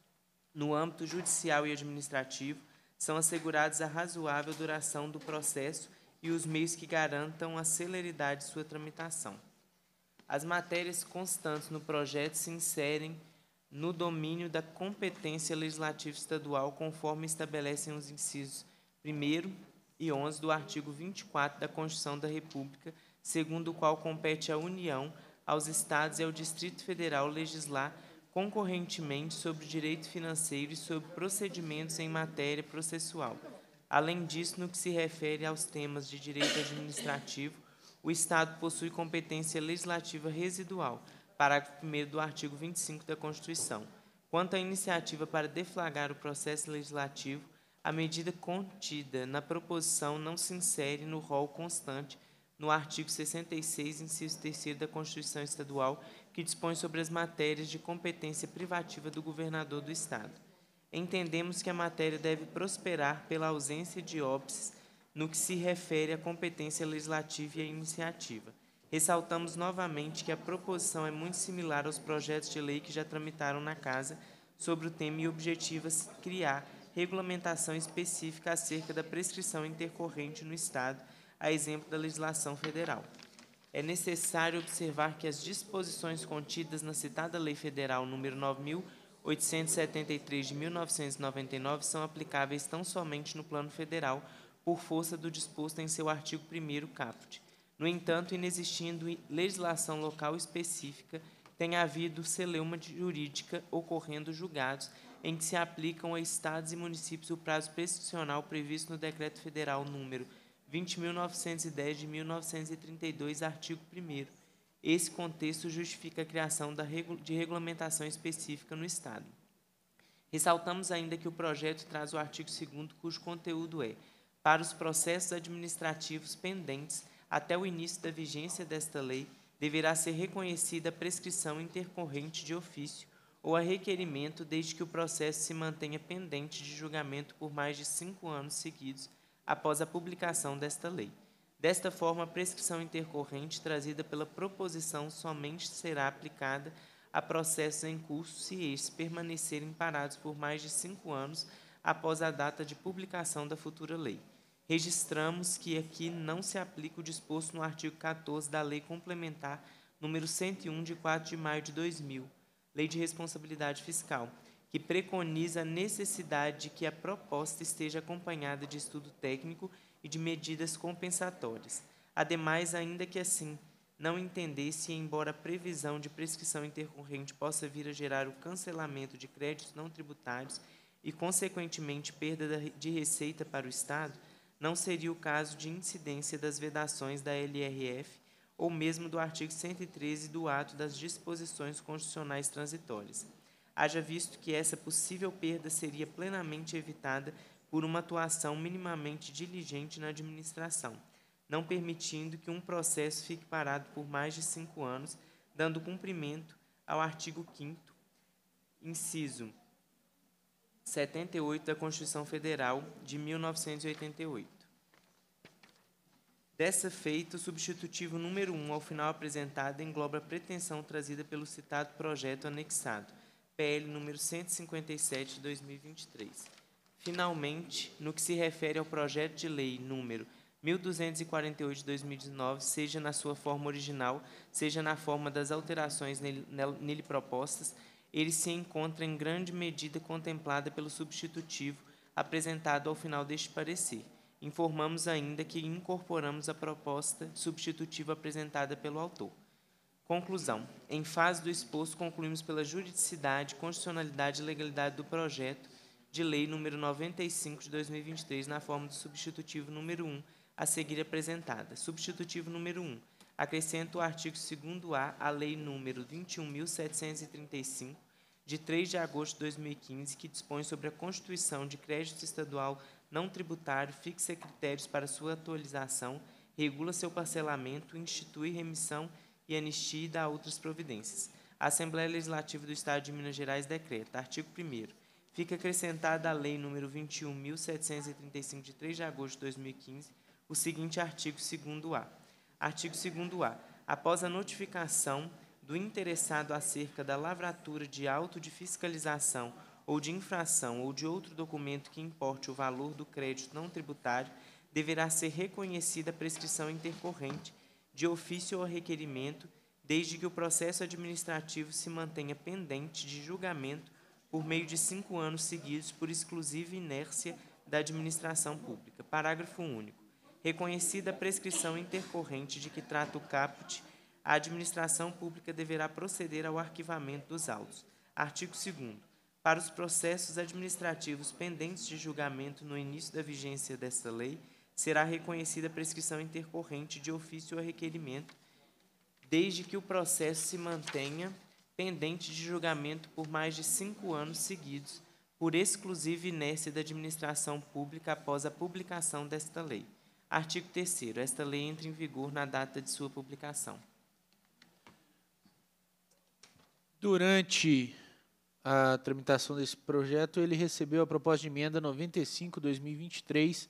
no âmbito judicial e administrativo são assegurados a razoável duração do processo e os meios que garantam a celeridade de sua tramitação. As matérias constantes no projeto se inserem no domínio da competência legislativa estadual, conforme estabelecem os incisos 1 e 11 do artigo 24 da Constituição da República, segundo o qual compete à União, aos Estados e ao Distrito Federal legislar concorrentemente sobre o direito financeiro e sobre procedimentos em matéria processual. Além disso, no que se refere aos temas de direito administrativo, o Estado possui competência legislativa residual, parágrafo 1 do artigo 25 da Constituição. Quanto à iniciativa para deflagrar o processo legislativo, a medida contida na proposição não se insere no rol constante no artigo 66, inciso 3 da Constituição Estadual, que dispõe sobre as matérias de competência privativa do governador do Estado. Entendemos que a matéria deve prosperar pela ausência de óbices no que se refere à competência legislativa e à iniciativa. Ressaltamos novamente que a proposição é muito similar aos projetos de lei que já tramitaram na Casa sobre o tema e objetiva criar regulamentação específica acerca da prescrição intercorrente no Estado a exemplo da legislação federal. É necessário observar que as disposições contidas na citada Lei Federal nº 9873 de 1999 são aplicáveis tão somente no plano federal, por força do disposto em seu artigo 1º caput. No entanto, inexistindo legislação local específica, tem havido celeuma jurídica ocorrendo julgados em que se aplicam a estados e municípios o prazo prescricional previsto no Decreto Federal número 20.910 de 1932, artigo 1. Esse contexto justifica a criação de regulamentação específica no Estado. Ressaltamos ainda que o projeto traz o artigo 2, cujo conteúdo é: para os processos administrativos pendentes até o início da vigência desta lei, deverá ser reconhecida a prescrição intercorrente de ofício ou a requerimento, desde que o processo se mantenha pendente de julgamento por mais de cinco anos seguidos após a publicação desta lei. Desta forma, a prescrição intercorrente trazida pela proposição somente será aplicada a processos em curso se estes permanecerem parados por mais de cinco anos após a data de publicação da futura lei. Registramos que aqui não se aplica o disposto no artigo 14 da Lei Complementar número 101 de 4 de maio de 2000, Lei de Responsabilidade Fiscal que preconiza a necessidade de que a proposta esteja acompanhada de estudo técnico e de medidas compensatórias. Ademais, ainda que assim não entendesse, embora a previsão de prescrição intercorrente possa vir a gerar o cancelamento de créditos não tributários e, consequentemente, perda de receita para o Estado, não seria o caso de incidência das vedações da LRF ou mesmo do artigo 113 do ato das disposições constitucionais transitórias haja visto que essa possível perda seria plenamente evitada por uma atuação minimamente diligente na administração, não permitindo que um processo fique parado por mais de cinco anos, dando cumprimento ao artigo 5 inciso 78 da Constituição Federal de 1988. Dessa feita, o substitutivo número 1 ao final apresentado engloba a pretensão trazida pelo citado projeto anexado PL número 157 de 2023. Finalmente, no que se refere ao projeto de lei número 1248 de 2019, seja na sua forma original, seja na forma das alterações nele, nele propostas, ele se encontra em grande medida contemplada pelo substitutivo apresentado ao final deste parecer. Informamos ainda que incorporamos a proposta substitutiva apresentada pelo autor. Conclusão. Em fase do exposto, concluímos pela juridicidade, constitucionalidade e legalidade do projeto de lei número 95 de 2023, na forma do substitutivo número 1, a seguir apresentada. Substitutivo número 1. Acrescenta o artigo 2º-A à lei número 21.735, de 3 de agosto de 2015, que dispõe sobre a constituição de crédito estadual não tributário, fixa critérios para sua atualização, regula seu parcelamento, institui remissão e e anistia e dá outras providências. A Assembleia Legislativa do Estado de Minas Gerais decreta, artigo 1 fica acrescentada à Lei nº 21.735, de 3 de agosto de 2015, o seguinte artigo 2a. Artigo 2a. Após a notificação do interessado acerca da lavratura de auto de fiscalização ou de infração ou de outro documento que importe o valor do crédito não tributário, deverá ser reconhecida a prescrição intercorrente de ofício ou requerimento, desde que o processo administrativo se mantenha pendente de julgamento por meio de cinco anos seguidos por exclusiva inércia da administração pública. Parágrafo único. Reconhecida a prescrição intercorrente de que trata o caput, a administração pública deverá proceder ao arquivamento dos autos. Artigo 2 Para os processos administrativos pendentes de julgamento no início da vigência desta lei, será reconhecida a prescrição intercorrente de ofício ou requerimento, desde que o processo se mantenha pendente de julgamento por mais de cinco anos seguidos, por exclusiva inércia da administração pública após a publicação desta lei. Artigo 3 Esta lei entra em vigor na data de sua publicação. Durante a tramitação desse projeto, ele recebeu a proposta de emenda 95-2023,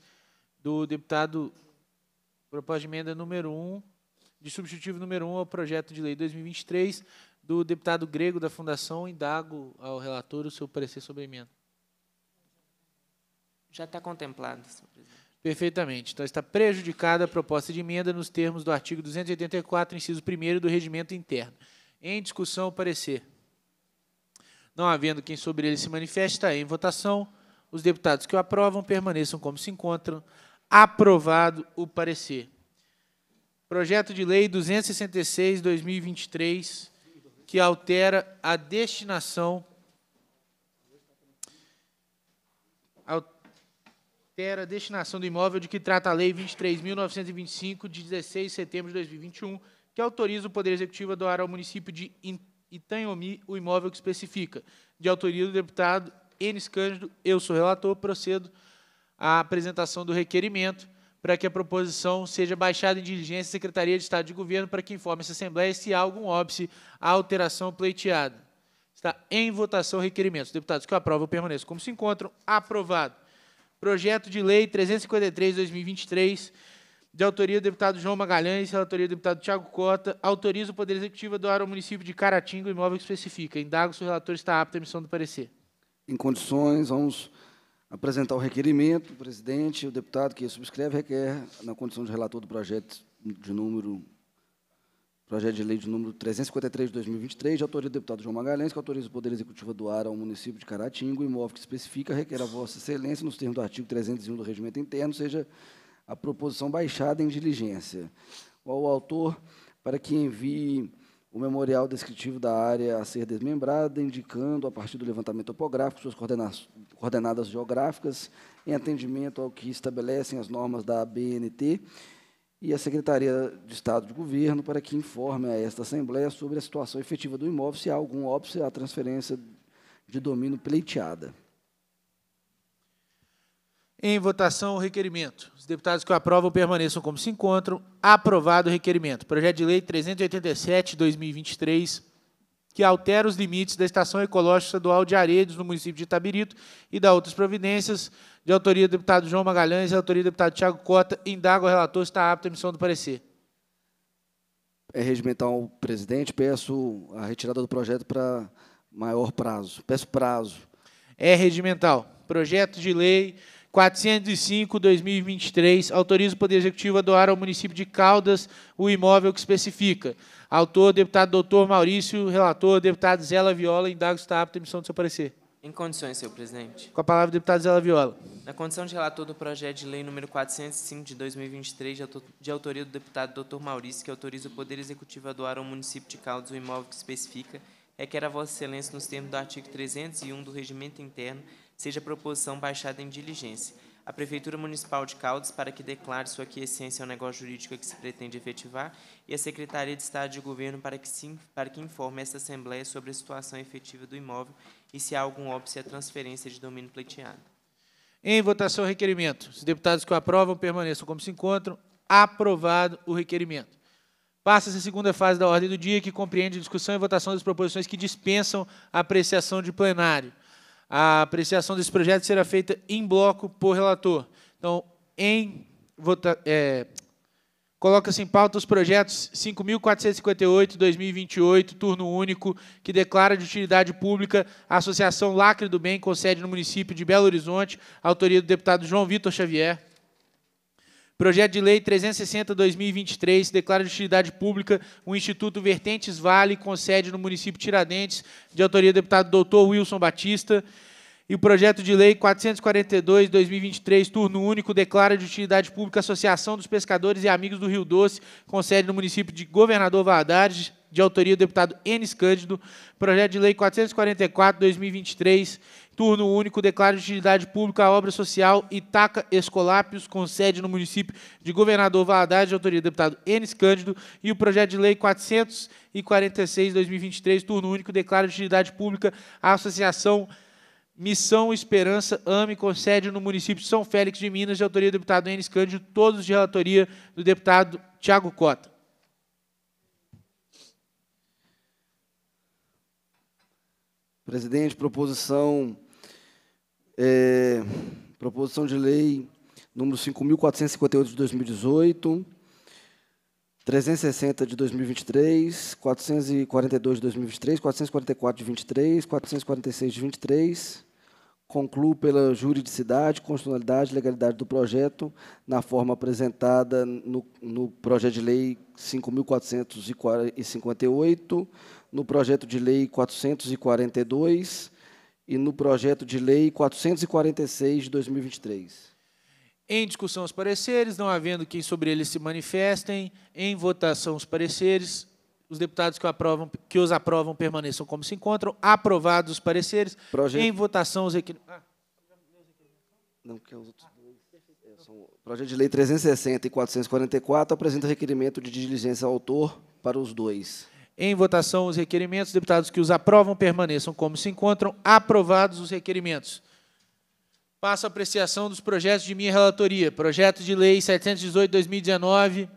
do deputado, proposta de emenda número 1, de substitutivo número 1 ao projeto de lei 2023, do deputado grego da Fundação, indago ao relator o seu parecer sobre a emenda. Já está contemplado, senhor presidente. Perfeitamente. Então, está prejudicada a proposta de emenda nos termos do artigo 284, inciso 1 do Regimento Interno. Em discussão, o parecer. Não havendo quem sobre ele se manifeste, está em votação. Os deputados que o aprovam permaneçam como se encontram aprovado o parecer. Projeto de Lei 266-2023, que altera a destinação altera a destinação do imóvel de que trata a Lei 23.925, de 16 de setembro de 2021, que autoriza o Poder Executivo a doar ao município de Itanhomi o imóvel que especifica. De autoria do deputado Enes Cândido, eu sou relator, procedo a apresentação do requerimento para que a proposição seja baixada em diligência à Secretaria de Estado de Governo para que informe essa Assembleia se há algum óbice à alteração pleiteada. Está em votação o requerimento. Os deputados que aprovam permaneçam como se encontram. Aprovado. Projeto de Lei 353-2023, de autoria do deputado João Magalhães, relatoria do deputado Tiago Cota, autoriza o Poder Executivo a doar ao município de Caratinga o imóvel que especifica. Indago se o relator está apto à emissão do parecer. Em condições, vamos apresentar o requerimento, o presidente, o deputado que subscreve requer, na condição de relator do projeto de número projeto de lei de número 353 de 2023, de autoria do deputado João Magalhães, que autoriza o Poder Executivo a doar ao município de Caratinga o imóvel que especifica requer a vossa excelência, nos termos do artigo 301 do regimento interno, seja a proposição baixada em diligência. Ao autor, para que envie o memorial descritivo da área a ser desmembrada, indicando, a partir do levantamento topográfico, suas coordena coordenadas geográficas, em atendimento ao que estabelecem as normas da ABNT e a Secretaria de Estado de Governo para que informe a esta Assembleia sobre a situação efetiva do imóvel, se há algum óbice à transferência de domínio pleiteada. Em votação, o requerimento. Os deputados que o aprovam permaneçam como se encontram. Aprovado o requerimento. Projeto de Lei 387-2023, que altera os limites da Estação Ecológica Estadual de Aredos, no município de Itabirito, e da outras providências, de autoria do deputado João Magalhães e autoria do deputado Tiago Cota. Indago ao relator se está apto à emissão do parecer. É regimental, presidente. Peço a retirada do projeto para maior prazo. Peço prazo. É regimental. Projeto de Lei 405-2023, autoriza o Poder Executivo a doar ao município de Caldas o imóvel que especifica. Autor, deputado doutor Maurício, relator, deputado Zela Viola, indago está apto a emissão do seu parecer. Em condições, senhor presidente. Com a palavra, deputado Zela Viola. Na condição de relator do projeto de lei número 405 de 2023, de autoria do deputado doutor Maurício, que autoriza o Poder Executivo a doar ao município de Caldas o imóvel que especifica, requer a Vossa Excelência, nos termos do artigo 301 do Regimento Interno, seja a proposição baixada em diligência a Prefeitura Municipal de Caldas para que declare sua quiescência ao negócio jurídico que se pretende efetivar e a Secretaria de Estado de Governo para que, para que informe esta Assembleia sobre a situação efetiva do imóvel e se há algum óbice à transferência é de domínio pleiteado. Em votação, requerimento. Os deputados que o aprovam permaneçam como se encontram. Aprovado o requerimento. Passa-se a segunda fase da ordem do dia, que compreende discussão e votação das proposições que dispensam a apreciação de plenário. A apreciação desse projeto será feita em bloco por relator. Então, em vota, é, Coloca-se em pauta os projetos 5.458, 2028, turno único, que declara de utilidade pública a Associação Lacre do Bem, com sede no município de Belo Horizonte, autoria do deputado João Vitor Xavier. Projeto de Lei 360-2023 declara de utilidade pública o Instituto Vertentes Vale, com sede no município Tiradentes, de autoria do deputado doutor Wilson Batista. E o projeto de lei 442-2023, turno único, declara de utilidade pública a Associação dos Pescadores e Amigos do Rio Doce, com sede no município de Governador Valadares, de autoria do deputado Enes Cândido. Projeto de lei 444-2023 Turno único, declara de utilidade pública a obra social Itaca Escolápios, com sede no município de Governador Valadares, de autoria do deputado Enes Cândido, e o projeto de lei 446, 2023, turno único, declara de utilidade pública a Associação Missão Esperança AME, com sede no município de São Félix de Minas, de autoria do deputado Enes Cândido, todos de relatoria do deputado Tiago Cota. Presidente, proposição é, proposição de lei número 5.458 de 2018, 360 de 2023, 442 de 2023, 444 de 23, 446 de 23. Concluo pela juridicidade, constitucionalidade e legalidade do projeto na forma apresentada no, no projeto de lei 5.458, no projeto de lei 442 e no projeto de lei 446 de 2023. Em discussão os pareceres, não havendo quem sobre eles se manifestem, em votação os pareceres, os deputados que, aprovam, que os aprovam permaneçam como se encontram, aprovados os pareceres, projeto... em votação os requerimentos. Ah. Não, que é os outros é, Projeto de lei 360 e 444 apresenta requerimento de diligência ao autor para os dois. Em votação os requerimentos. Deputados que os aprovam permaneçam como se encontram. Aprovados os requerimentos. Passo a apreciação dos projetos de minha relatoria. Projeto de Lei 718-2019.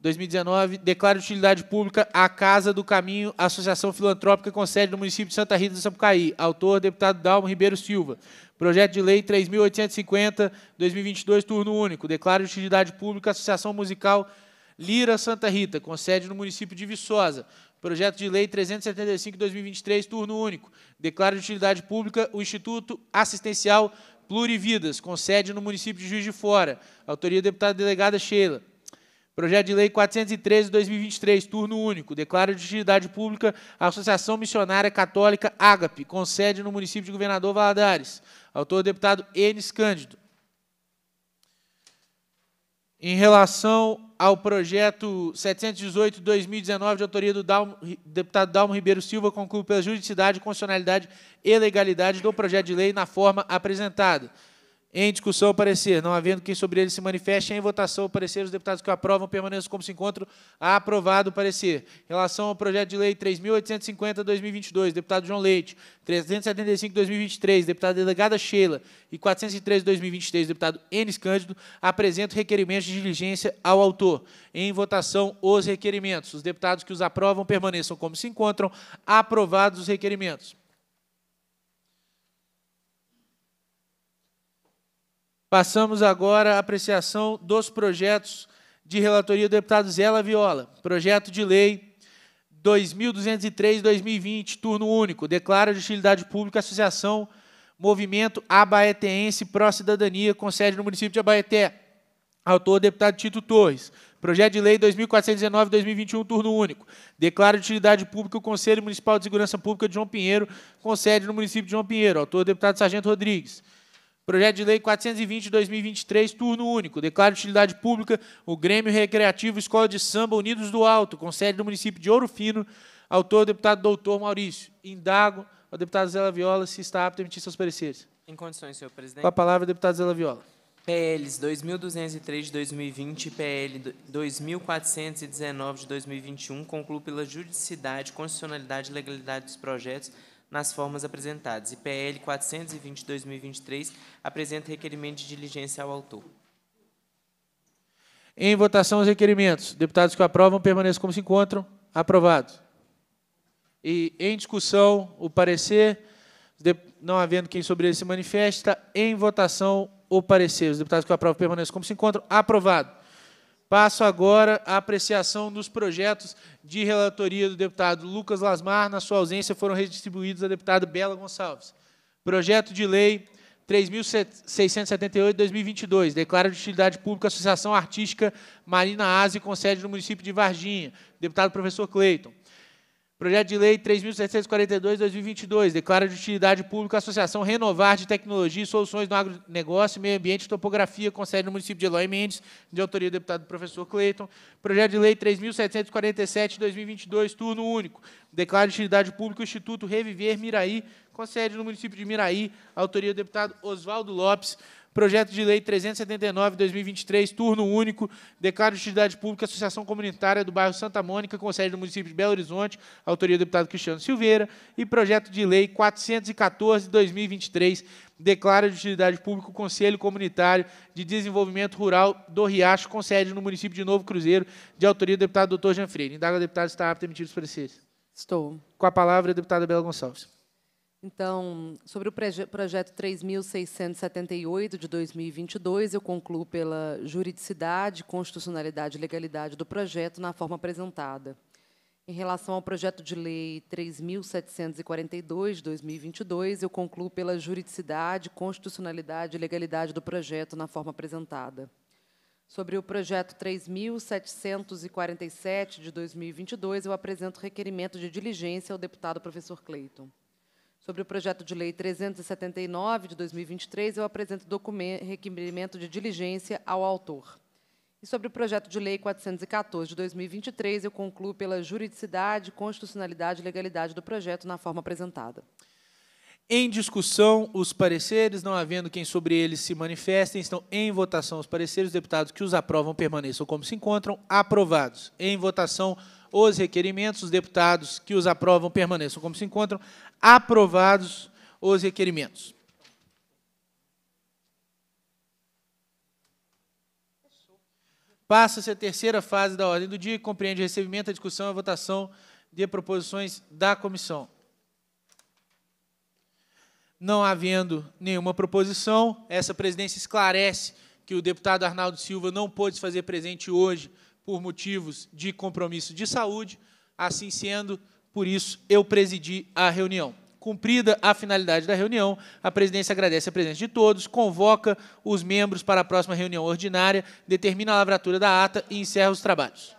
2019, declara de utilidade pública a Casa do Caminho, Associação Filantrópica com sede no município de Santa Rita de Sapucaí. Autor, deputado Dalmo Ribeiro Silva. Projeto de Lei 3.850, 2022, turno único. Declara de utilidade pública a Associação Musical Lira Santa Rita, com sede no município de Viçosa. Projeto de Lei 375-2023, turno único. Declara de utilidade pública o Instituto Assistencial Plurividas, com sede no município de Juiz de Fora. Autoria deputada delegada Sheila. Projeto de Lei 413-2023, turno único. Declara de utilidade pública a Associação Missionária Católica Ágape, com sede no município de Governador Valadares. Autor, deputado Enes Cândido. Em relação ao projeto 718-2019, de autoria do Dalmo, deputado Dalmo Ribeiro Silva, concluo pela juridicidade, constitucionalidade e legalidade do projeto de lei na forma apresentada. Em discussão, o parecer. Não havendo quem sobre ele se manifeste, em votação, o parecer. Os deputados que o aprovam permaneçam como se encontram. Aprovado o parecer. Em relação ao projeto de lei 3.850-2022, deputado João Leite. 375-2023, deputada delegada Sheila. E 403 2023 deputado Enes Cândido. Apresento requerimentos de diligência ao autor. Em votação, os requerimentos. Os deputados que os aprovam permaneçam como se encontram. Aprovados os requerimentos. Passamos agora à apreciação dos projetos de relatoria do deputado Zela Viola. Projeto de lei 2203-2020, turno único. Declara de utilidade pública a Associação Movimento Abaeteense Pró Cidadania, com sede no município de Abaeté. Autor, deputado Tito Torres. Projeto de lei 2419-2021, turno único. Declara de utilidade pública o Conselho Municipal de Segurança Pública de João Pinheiro, com sede no município de João Pinheiro. Autor, deputado Sargento Rodrigues. Projeto de Lei 420 de 2023, turno único. Declara utilidade pública o Grêmio Recreativo Escola de Samba Unidos do Alto, com sede no município de Ouro Fino. Autor, deputado doutor Maurício. Indago ao deputado Zé Viola se está apto a emitir seus pareceres. Em condições, senhor presidente. Com a palavra, deputado Zé Viola. PLs 2203 de 2020 e PL 2419 de 2021 concluo pela juridicidade, constitucionalidade e legalidade dos projetos nas formas apresentadas. E PL 420/2023 apresenta requerimento de diligência ao autor. Em votação os requerimentos. Deputados que aprovam permaneçam como se encontram. Aprovados. E em discussão o parecer, não havendo quem sobre ele se manifesta, em votação o parecer. Os deputados que aprovam permaneçam como se encontram. Aprovado. Passo agora à apreciação dos projetos de relatoria do deputado Lucas Lasmar. Na sua ausência, foram redistribuídos à deputada Bela Gonçalves. Projeto de lei 3.678 2022. Declara de utilidade pública a Associação Artística Marina Aze, com sede no município de Varginha. Deputado professor Cleiton. Projeto de Lei 3.742-2022 declara de utilidade pública a Associação Renovar de Tecnologia e Soluções no Agronegócio, Meio Ambiente e Topografia, com sede no município de Eloy Mendes, de autoria do deputado professor Cleiton. Projeto de Lei 3.747-2022, turno único, declara de utilidade pública o Instituto Reviver Miraí, com sede no município de Miraí, autoria do deputado Oswaldo Lopes. Projeto de Lei 379-2023, turno único, declaro de utilidade pública Associação Comunitária do Bairro Santa Mônica, com sede no município de Belo Horizonte, autoria do deputado Cristiano Silveira, e Projeto de Lei 414-2023, declara de utilidade pública Conselho Comunitário de Desenvolvimento Rural do Riacho, com sede no município de Novo Cruzeiro, de autoria do deputado Dr. Jean Freire. Indaga, deputado, está apto a emitir os pareceres. Estou. Com a palavra, a deputada Bela Gonçalves. Então, sobre o projeto 3.678 de 2022, eu concluo pela juridicidade, constitucionalidade e legalidade do projeto na forma apresentada. Em relação ao projeto de lei 3.742 de 2022, eu concluo pela juridicidade, constitucionalidade e legalidade do projeto na forma apresentada. Sobre o projeto 3.747 de 2022, eu apresento requerimento de diligência ao deputado professor Cleiton sobre o projeto de lei 379 de 2023, eu apresento documento, requerimento de diligência ao autor. E sobre o projeto de lei 414 de 2023, eu concluo pela juridicidade, constitucionalidade e legalidade do projeto na forma apresentada. Em discussão, os pareceres, não havendo quem sobre eles se manifestem, estão em votação os pareceres. Os deputados que os aprovam permaneçam como se encontram. Aprovados. Em votação, os requerimentos. Os deputados que os aprovam permaneçam como se encontram aprovados os requerimentos. Passa-se a terceira fase da ordem do dia, que compreende o recebimento, a discussão e a votação de proposições da comissão. Não havendo nenhuma proposição, essa presidência esclarece que o deputado Arnaldo Silva não pôde se fazer presente hoje por motivos de compromisso de saúde. Assim sendo, por isso, eu presidi a reunião. Cumprida a finalidade da reunião, a presidência agradece a presença de todos, convoca os membros para a próxima reunião ordinária, determina a lavratura da ata e encerra os trabalhos.